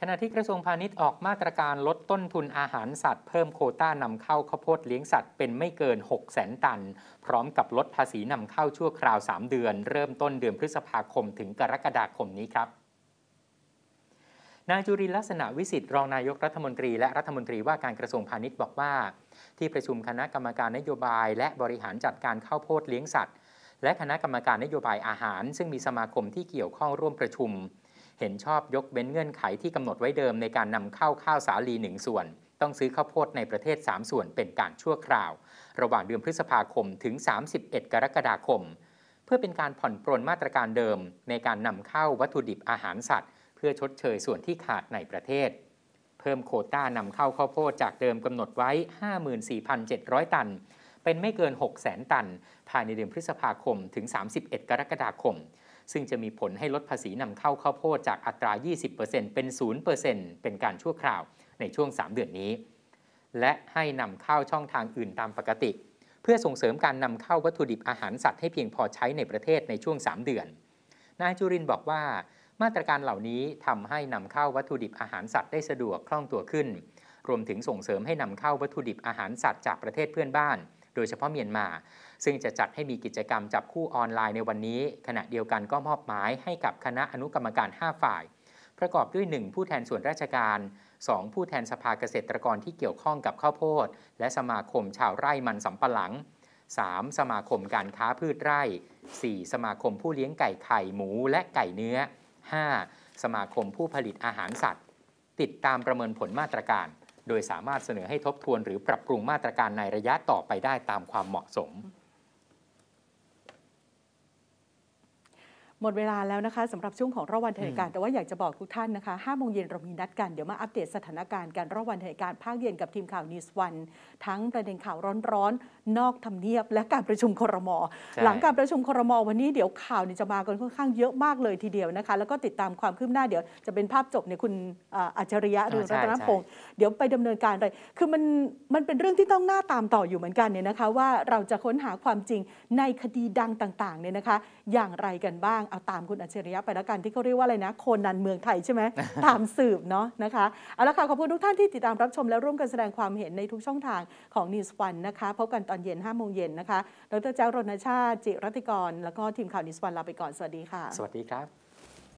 ขณะที่กระทรวงพาณิชย์ออกมาตรการลดต้นทุนอาหารสัตว์ เพิ่มโคต้านำเข้าข้าวโพดเลี้ยงสัตว์เป็นไม่เกิน6 0แสนตัน พร้อมกับลดภาษีนำเข้าชั่วคราว 3 เดือน เริ่มต้นเดือนพฤษภาคมถึงกรกฎาคมนี้ครับ นายจุรินลักษณะวิสิทธิ์รองนายกรัฐมนตรีและรัฐมนตรีว่าการกระทรวงพาณิชย์บอกว่า ที่ประชุมคณะกรรมการนโยบายและบริหารจัดการข้าวโพดเลี้ยงสัตว์ และคณะกรรมการนโยบายอาหาร ซึ่งมีสมาคมที่เกี่ยวข้องร่วมประชุมเห็นชอบยกเว้นเงื่อนไขที่กำหนดไว้เดิมในการนำเข้าข้าวสาลีหนึ่งส่วน ต้องซื้อข้าวโพดในประเทศ 3 ส่วนเป็นการชั่วคราว ระหว่างเดือนพฤษภาคมถึง 31 กรกฎาคม เพื่อเป็นการผ่อนปรนมาตรการเดิม ในการนำเข้าวัตถุดิบอาหารสัตว์ เพื่อชดเชยส่วนที่ขาดในประเทศ เพิ่มโคต้านำเข้าข้าวโพดจากเดิมกำหนดไว้ 54,700 ตัน เป็นไม่เกิน600,000ตันภายในเดือนพฤษภาคม ถึง 31 กรกฎาคมซึ่งจะมีผลให้ลดภาษีนำเข้าข้าวโพดจากอัตรา 20%เป็น 0%เป็นการชั่วคราวในช่วง 3 เดือนนี้ และให้นำเข้าช่องทางอื่นตามปกติ เพื่อส่งเสริมการนำเข้าวัตถุดิบอาหารสัตว์ให้เพียงพอใช้ในประเทศในช่วง 3 เดือน นายจุรินบอกว่า มาตรการเหล่านี้ทำให้นำเข้าวัตถุดิบอาหารสัตว์ได้สะดวกคล่องตัวขึ้น รวมถึงส่งเสริมให้นำเข้าวัตถุดิบอาหารสัตว์จากประเทศเพื่อนบ้านดยเฉพาะเมียนมา ซึ่งจะจัดให้มีกิจกรรมจับคู่ออนไลน์ในวันนี้ ขณะเดียวกันก็มอบหมายให้กับคณะอนุกรรมการ 5 ฝ่าย ประกอบด้วย 1 ผู้แทนส่วนราชการ 2 ผู้แทนสภาเกษตรกรที่เกี่ยวข้องกับข้าวโพดและสมาคมชาวไร่มันสำปะหลัง 3. สมาคมการค้าพืชไร่ 4. สมาคมผู้เลี้ยงไก่ไข่หมูและไก่เนื้อ 5. สมาคมผู้ผลิตอาหารสัตว์ ติดตามประเมินผลมาตรการโดยสามารถเสนอให้ทบทวนหรือปรับปรุงมาตรการในระยะต่อไปได้ตามความเหมาะสมหมดเวลาแล้วนะคะสำหรับช่วงของรบวันเทศกา์แต่ว่าอยากจะบอกทุกท่านนะคะห้าโมงเย็นเรามีนัดกันเดี๋ยวมาอัปเดตสถานการณ์การรบวันเทศกา์ภาคเย็นกับทีมข่าวนิวส์วันทั้งประเด็นข่าวร้อนๆ นอกทำเนียบ และการประชุมครม หลังการประชุมครม วันนี้เดี๋ยวข่าวเนี่ยจะมากันค่อนข้างเยอะมากเลยทีเดียวนะคะ แล้วก็ติดตามความคืบหน้าเดี๋ยวจะเป็นภาพจบเนี่ยคุณอัจฉริยะเรืองรัตนพงศ์เดี๋ยวไปดำเนินการเลยคือมันมันเป็นเรื่องที่ต้องหน้าตามต่ออยู่เหมือนกันเนี่ยนะคะว่าเราจะค้นหาความจริงในคดีดังต่างๆเนี่ยนะคะ อย่างไรกันบ้างเอาตามคุณอัจฉริยะไปแล้วกันที่เขาเรียกว่าอะไรนะ โคนันเมืองไทยใช่ไหมตามสืบเนาะนะคะ เอาละค่ะ ขอบคุณทุกท่านที่ติดตามรับชม และร่วมกันแสดงความเห็นในทุกช่องทางของ News วันนะคะ พบกันตอนเย็น5้าโมงเย็นนะคะดรแจ๊วรณชาติ จิรัติกรแล้วก็ทีมข่าว News วันลาไปก่อนสวัสดีค่ะสวัสดีครับ